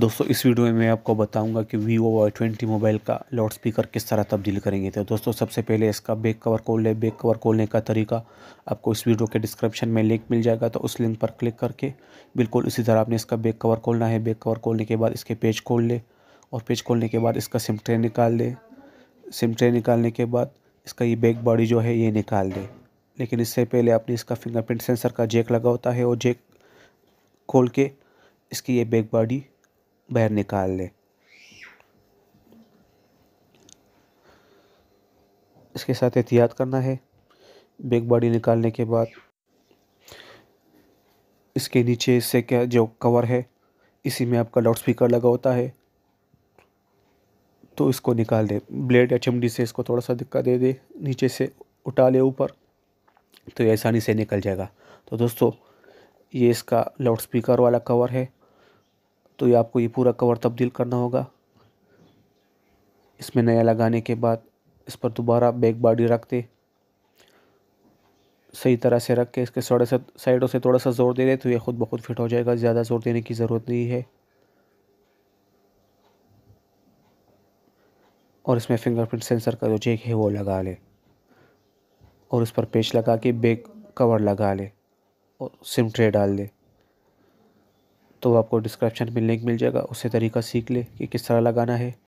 दोस्तों इस वीडियो में मैं आपको बताऊंगा कि वीवो वाई ट्वेंटी मोबाइल का लाउड स्पीकर किस तरह तब्दील करेंगे तो दोस्तों सबसे पहले इसका बैक कवर खोल लें बैक कवर खोलने का तरीका आपको इस वीडियो के डिस्क्रिप्शन में लिंक मिल जाएगा तो उस लिंक पर क्लिक करके बिल्कुल इसी तरह आपने इसका बैक कवर खोलना है बैक कवर खोलने के बाद इसके पेज खोल लें और पेज खोलने के बाद इसका सिम ट्रे निकाल लें सिम ट्रे निकालने के बाद इसका ये बैक बॉडी जो है ये निकाल दें लेकिन इससे पहले आपने इसका फिंगरप्रिंट सेंसर का जेक लगा होता है और जेक खोल के इसकी ये बैक बॉडी बाहर निकाल लें इसके साथ एहतियात करना है बिग बॉडी निकालने के बाद इसके नीचे इससे क्या जो कवर है इसी में आपका लाउड स्पीकर लगा होता है तो इसको निकाल दे ब्लेड या चमड़ी से इसको थोड़ा सा दिक्कत दे दे नीचे से उठा ले ऊपर तो ये आसानी से निकल जाएगा तो दोस्तों ये इसका लाउड स्पीकर वाला कवर है तो ये आपको ये पूरा कवर तब्दील करना होगा इसमें नया लगाने के बाद इस पर दोबारा बैक बॉडी दे सही तरह से रख के इसके सड़े सा साइडों से थोड़ा सा ज़ोर दे दे तो ये ख़ुद ब खुद फिट हो जाएगा ज़्यादा ज़ोर देने की ज़रूरत नहीं है और इसमें फिंगरप्रिंट सेंसर का जो चेक है वो लगा ले और उस पर पेच लगा के बैक कवर लगा ले और सिम ट्रे डाल दे तो आपको डिस्क्रिप्शन में लिंक मिल जाएगा उससे तरीका सीख ले कि किस तरह लगाना है